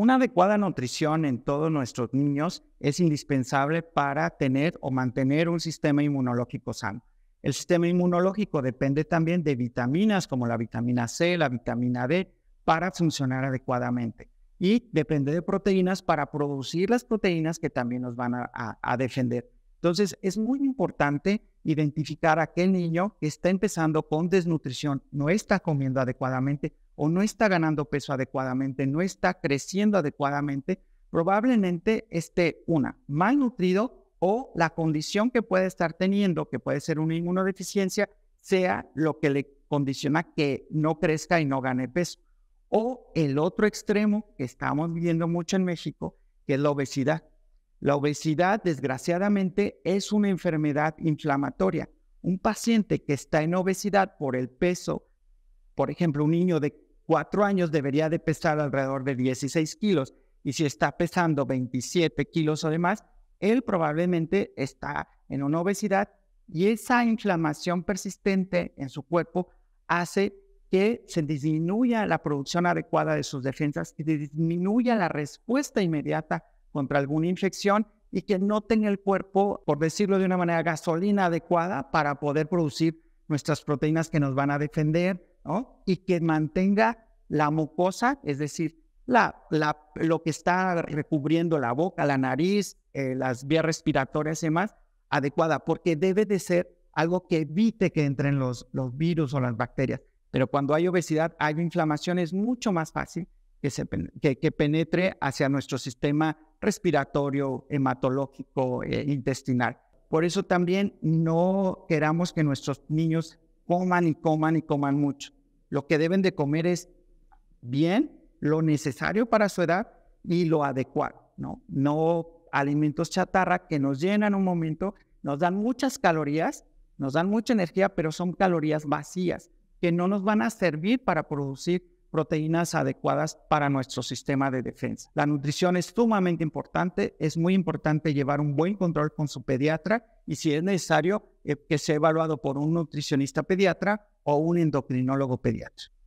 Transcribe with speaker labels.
Speaker 1: Una adecuada nutrición en todos nuestros niños es indispensable para tener o mantener un sistema inmunológico sano. El sistema inmunológico depende también de vitaminas como la vitamina C, la vitamina D, para funcionar adecuadamente. Y depende de proteínas para producir las proteínas que también nos van a, defender. Entonces, es muy importante identificar a qué niño que está empezando con desnutrición, no está comiendo adecuadamente o no está ganando peso adecuadamente, no está creciendo adecuadamente, probablemente esté una, malnutrido o la condición que puede estar teniendo, que puede ser una inmunodeficiencia, sea lo que le condiciona que no crezca y no gane peso. O el otro extremo que estamos viendo mucho en México, que es la obesidad. La obesidad, desgraciadamente, es una enfermedad inflamatoria. Un paciente que está en obesidad por el peso, por ejemplo, un niño de cuatro años debería de pesar alrededor de 16 kilos y si está pesando 27 kilos o más, él probablemente está en una obesidad y esa inflamación persistente en su cuerpo hace que se disminuya la producción adecuada de sus defensas, y disminuya la respuesta inmediata contra alguna infección y que no tenga el cuerpo, por decirlo de una manera, gasolina adecuada para poder producir nuestras proteínas que nos van a defender, y que mantenga la mucosa, es decir, la, lo que está recubriendo la boca, la nariz, eh, las vías respiratorias y demás, adecuada, porque debe de ser algo que evite que entren los, virus o las bacterias. Pero cuando hay obesidad, hay inflamación, es mucho más fácil que, penetre hacia nuestro sistema respiratorio, hematológico, eh, intestinal. Por eso también no queramos que nuestros niños coman y coman y coman mucho. Lo que deben de comer es bien, lo necesario para su edad y lo adecuado, ¿no? No alimentos chatarra que nos llenan un momento, nos dan muchas calorías, nos dan mucha energía, pero son calorías vacías que no nos van a servir para producir proteínas adecuadas para nuestro sistema de defensa. La nutrición es sumamente importante, es muy importante llevar un buen control con su pediatra y si es necesario eh, que sea evaluado por un nutricionista pediatra o un endocrinólogo pediatra.